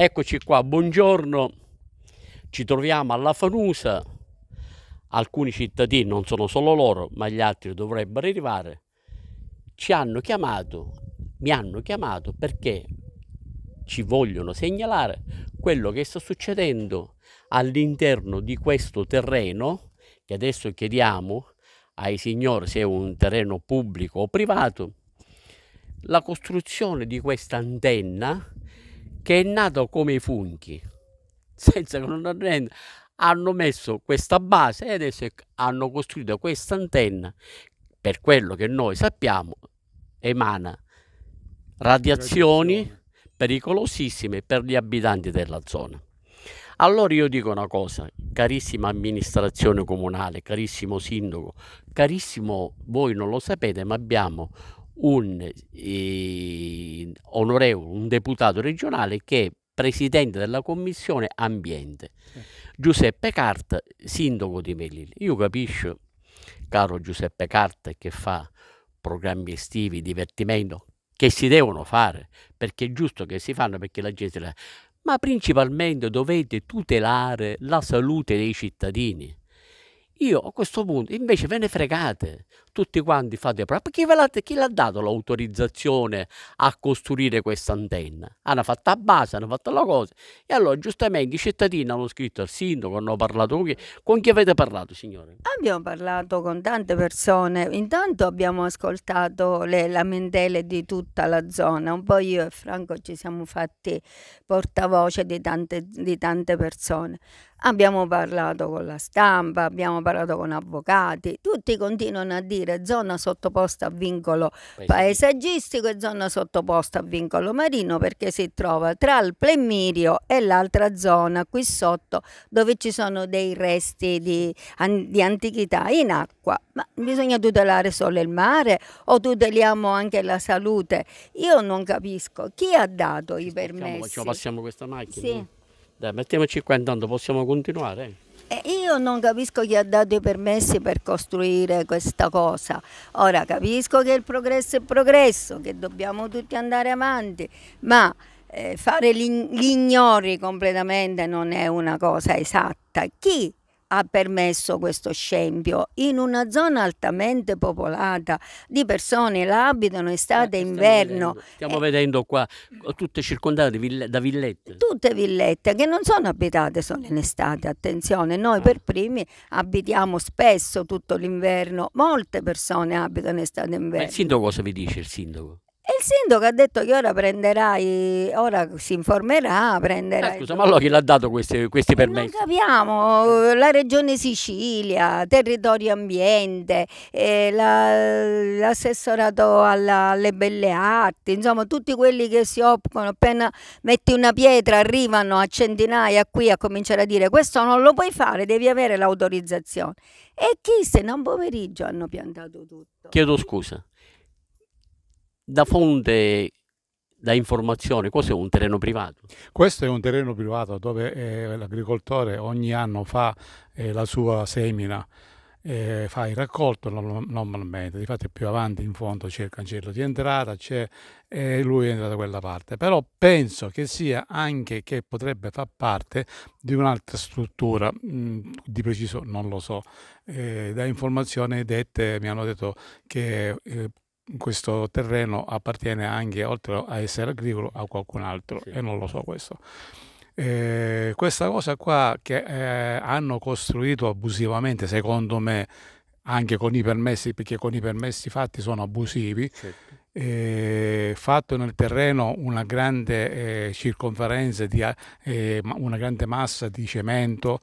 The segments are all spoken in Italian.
Eccoci qua, buongiorno, ci troviamo alla Fanusa, alcuni cittadini, non sono solo loro, ma gli altri dovrebbero arrivare, ci hanno chiamato, mi hanno chiamato perché ci vogliono segnalare quello che sta succedendo all'interno di questo terreno, che adesso chiediamo ai signori se è un terreno pubblico o privato, la costruzione di questa antenna che è nato come i funghi, senza che non renda, hanno messo questa base e adesso hanno costruito questa antenna, per quello che noi sappiamo, emana radiazioni pericolosissime per gli abitanti della zona. Allora io dico una cosa, carissima amministrazione comunale, carissimo sindaco, carissimo, voi non lo sapete, ma abbiamo un eh, onorevole, un deputato regionale che è presidente della commissione ambiente, sì. Giuseppe Cart, sindaco di Melilli. Io capisco, caro Giuseppe Cart, che fa programmi estivi, divertimento, che si devono fare, perché è giusto che si fanno, perché la gente... La... Ma principalmente dovete tutelare la salute dei cittadini. Io a questo punto invece ve ne fregate, tutti quanti fate proprio Chi, chi l'ha dato l'autorizzazione a costruire questa antenna? Hanno fatto a base, hanno fatto la cosa. E allora giustamente i cittadini hanno scritto al sindaco, hanno parlato con chi, con chi avete parlato signore? Abbiamo parlato con tante persone, intanto abbiamo ascoltato le lamentele di tutta la zona, un po' io e Franco ci siamo fatti portavoce di tante, di tante persone. Abbiamo parlato con la stampa, abbiamo parlato con avvocati, tutti continuano a dire dire zona sottoposta a vincolo paesaggistico e zona sottoposta a vincolo marino perché si trova tra il Plemmirio e l'altra zona qui sotto dove ci sono dei resti di, di antichità in acqua. Ma bisogna tutelare solo il mare o tuteliamo anche la salute? Io non capisco chi ha dato i permessi. Facciamo, passiamo questa macchina. Sì. Dai, mettiamoci qua intanto, possiamo continuare? io non capisco chi ha dato i permessi per costruire questa cosa. Ora capisco che il progresso è progresso, che dobbiamo tutti andare avanti, ma eh, fare gli ignori completamente non è una cosa esatta. Chi ha permesso questo scempio in una zona altamente popolata di persone la abitano estate e eh, inverno. Vedendo. Stiamo eh, vedendo qua tutte circondate ville, da villette. Tutte villette che non sono abitate solo in estate, attenzione, noi ah. per primi abitiamo spesso tutto l'inverno, molte persone abitano estate e inverno. Ma il sindaco cosa vi dice il sindaco? il sindaco ha detto che ora prenderai, ora si informerà, prenderai... Eh, scusa, ma allora chi l'ha dato questi, questi permessi? Non capiamo, la regione Sicilia, territorio ambiente, eh, l'assessorato la, alle belle arti, insomma tutti quelli che si occupano, appena metti una pietra arrivano a centinaia qui a cominciare a dire questo non lo puoi fare, devi avere l'autorizzazione. E chi se non pomeriggio hanno piantato tutto? Chiedo scusa da fonte da informazione, questo è un terreno privato. Questo è un terreno privato dove eh, l'agricoltore ogni anno fa eh, la sua semina, eh, fa il raccolto normalmente, difatti più avanti in fondo c'è il cancello di entrata, c'è, lui entra da quella parte, però penso che sia anche che potrebbe far parte di un'altra struttura, mh, mm, di preciso non lo so, eh, da informazioni dette mi hanno detto che eh, questo terreno appartiene anche, oltre a essere agricolo, a qualcun altro sì. e non lo so questo. Eh, questa cosa qua che eh, hanno costruito abusivamente, secondo me, anche con i permessi, perché con i permessi fatti sono abusivi, certo. eh, fatto nel terreno una grande eh, circonferenza, di, eh, una grande massa di cemento,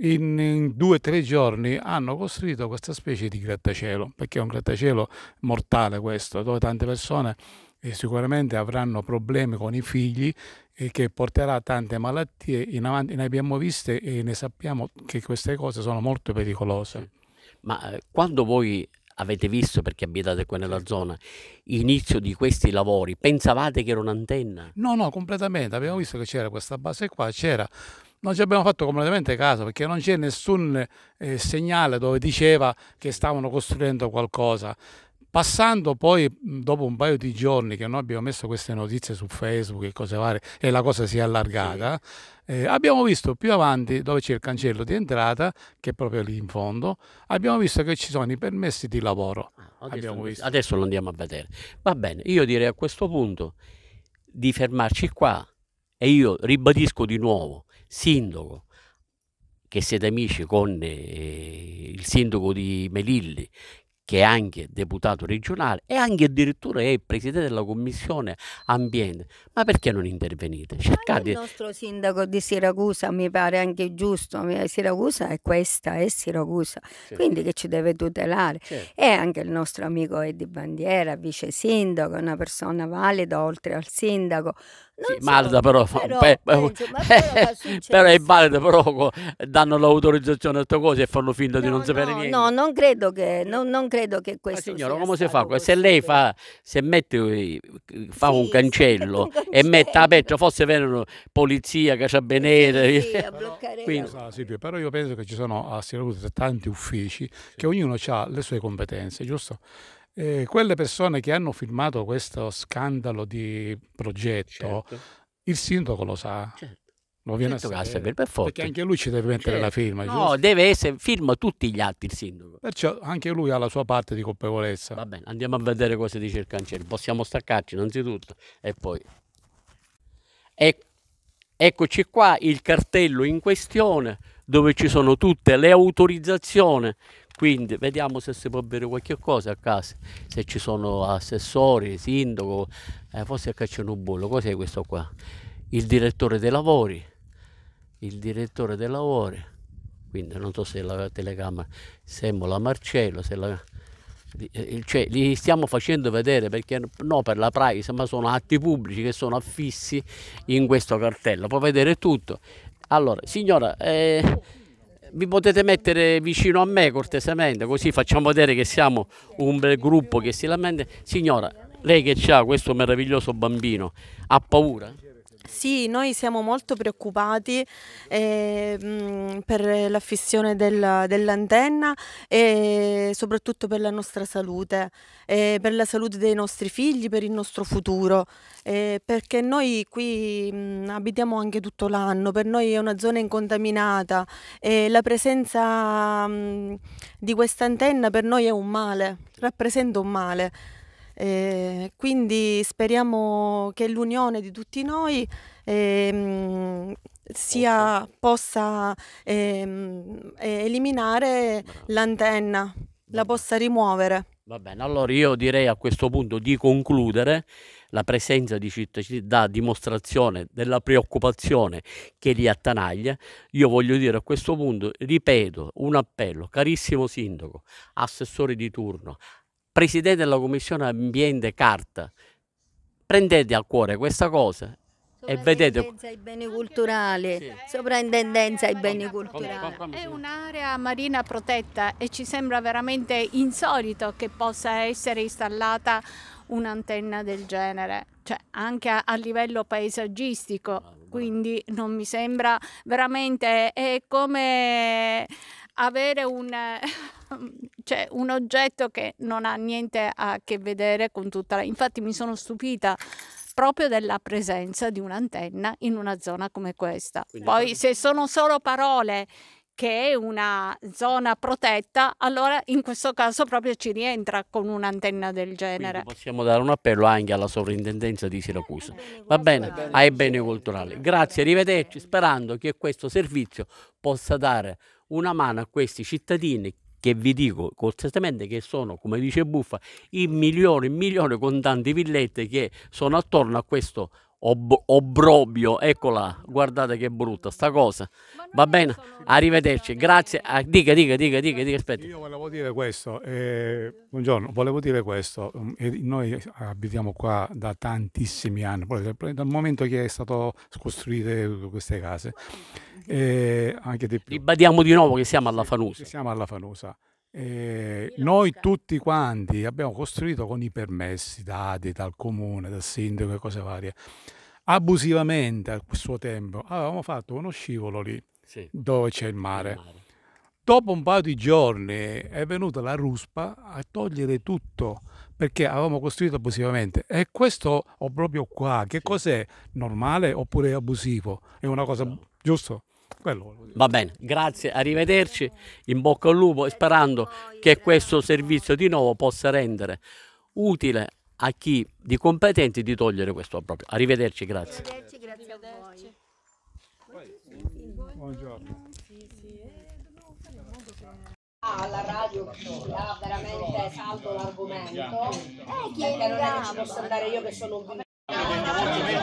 in, due o tre giorni hanno costruito questa specie di grattacielo, perché è un grattacielo mortale questo, dove tante persone eh, sicuramente avranno problemi con i figli e eh, che porterà tante malattie in avanti, ne abbiamo viste e ne sappiamo che queste cose sono molto pericolose. Ma eh, quando voi avete visto perché abitate qua nella zona l'inizio di questi lavori, pensavate che era un'antenna? No, no, completamente, abbiamo visto che c'era questa base qua, c'era non ci abbiamo fatto completamente caso perché non c'è nessun eh, segnale dove diceva che stavano costruendo qualcosa. Passando poi, dopo un paio di giorni che noi abbiamo messo queste notizie su Facebook e cose varie, e la cosa si è allargata, eh, abbiamo visto più avanti, dove c'è il cancello di entrata, che è proprio lì in fondo, abbiamo visto che ci sono i permessi di lavoro. Ah, adesso, adesso lo andiamo a vedere. Va bene, io direi a questo punto di fermarci qua e io ribadisco di nuovo sindaco, che siete amici con eh, il sindaco di Melilli, che è anche deputato regionale e anche addirittura è presidente della commissione ambiente. Ma perché non intervenite? Cercate... Il nostro sindaco di Siracusa mi pare anche giusto, Siracusa è questa, è Siracusa, certo. quindi che ci deve tutelare. Certo. E anche il nostro amico Eddie Bandiera, vice sindaco, una persona valida oltre al sindaco, sì, so, malda però, però, pe- eh, penso, eh, però, è valida però danno l'autorizzazione a queste cose e fanno finta no, di non no, sapere niente no non credo che, no, non credo che questo ma signora come si fa se lei fa se mette fa sì, un, cancello un, cancello e mette aperto forse vengono polizia cacciabenere sì, quindi... Però, Silvio, però io penso che ci sono a Siracusa tanti uffici che ognuno ha le sue competenze giusto eh, quelle persone che hanno firmato questo scandalo di progetto, certo. il sindaco lo sa. Certo. Lo viene certo a sapere, per forza. Perché anche lui ci deve mettere certo. la firma. No, giusto? deve essere, firma tutti gli atti il sindaco. Perciò anche lui ha la sua parte di colpevolezza. Va bene, andiamo a vedere cosa dice il cancello. Possiamo staccarci innanzitutto e poi... Ecco, eccoci qua il cartello in questione dove ci sono tutte le autorizzazioni quindi vediamo se si può bere qualche cosa a casa se ci sono assessori, sindaco eh, forse a cacciano un bollo cos'è questo qua? il direttore dei lavori il direttore dei lavori quindi non so se la telecamera sembra Marcello se la, cioè, li stiamo facendo vedere perché no per la privacy ma sono atti pubblici che sono affissi in questo cartello può vedere tutto allora, signora, eh, vi potete mettere vicino a me cortesemente, così facciamo vedere che siamo un bel gruppo che si lamenta. Signora, lei che ha questo meraviglioso bambino, ha paura? Sì, noi siamo molto preoccupati eh, per la fissione del- dell'antenna e soprattutto per la nostra salute, eh, per la salute dei nostri figli, per il nostro futuro, eh, perché noi qui mh, mm, abitiamo anche tutto l'anno, per noi è una zona incontaminata e la presenza mh, mm, di questa antenna per noi è un male, rappresenta un male. Eh, quindi speriamo che l'unione di tutti noi ehm, sia, possa ehm, eliminare l'antenna, la possa rimuovere. Va bene, allora io direi a questo punto di concludere la presenza di cittadini da dimostrazione della preoccupazione che li attanaglia. Io voglio dire a questo punto, ripeto, un appello, carissimo sindaco, assessore di turno, Presidente della Commissione Ambiente Carta, prendete a cuore questa cosa e vedete ai beni culturali sì. sovrintendenza ai beni culturali è un'area marina protetta e ci sembra veramente insolito che possa essere installata un'antenna del genere cioè anche a, a livello paesaggistico ah, quindi non mi sembra veramente è come avere un Ehm, cioè, un oggetto che non ha niente a che vedere con tutta la... Infatti mi sono stupita proprio della presenza di un'antenna in una zona come questa. Quindi Poi se sono solo parole che è una zona protetta, allora in questo caso proprio ci rientra con un'antenna del genere. Quindi possiamo dare un appello anche alla sovrintendenza di Siracusa. Va bene, ai beni culturali. Grazie, arrivederci, sperando che questo servizio possa dare una mano a questi cittadini che vi dico costantemente che sono, come dice Buffa, i milioni e milioni con tante villette che sono attorno a questo ob- obrobio, eccola, guardate che brutta sta cosa. Va bene, arrivederci, grazie. Ah, dica, dica, dica, dica, dica, aspetta. Io volevo dire questo, eh, buongiorno, volevo dire questo, mm, noi abitiamo qua da tantissimi anni, dal momento che è stato costruite queste case. Eh, anche di più. Ribadiamo di nuovo che siamo alla Fanusa. Sì, siamo alla Fanusa. Eh, noi tutti quanti abbiamo costruito con i permessi dati dal comune, dal sindaco e cose varie, abusivamente al suo tempo avevamo fatto uno scivolo lì sì. dove c'è il mare. il mare. Dopo un paio di giorni è venuta la ruspa a togliere tutto perché avevamo costruito abusivamente e questo ho proprio qua, che sì. cos'è normale oppure abusivo? È una cosa no. giusto? Va bene, grazie, arrivederci, in bocca al lupo e sperando che questo servizio di nuovo possa rendere utile a chi di competente di togliere questo proprio. Arrivederci, grazie. Arrivederci, grazie a voi. Buongiorno. Alla ah, radio ha ah, veramente salto l'argomento. Eh, chi è che non è che ci posso andare io che sono un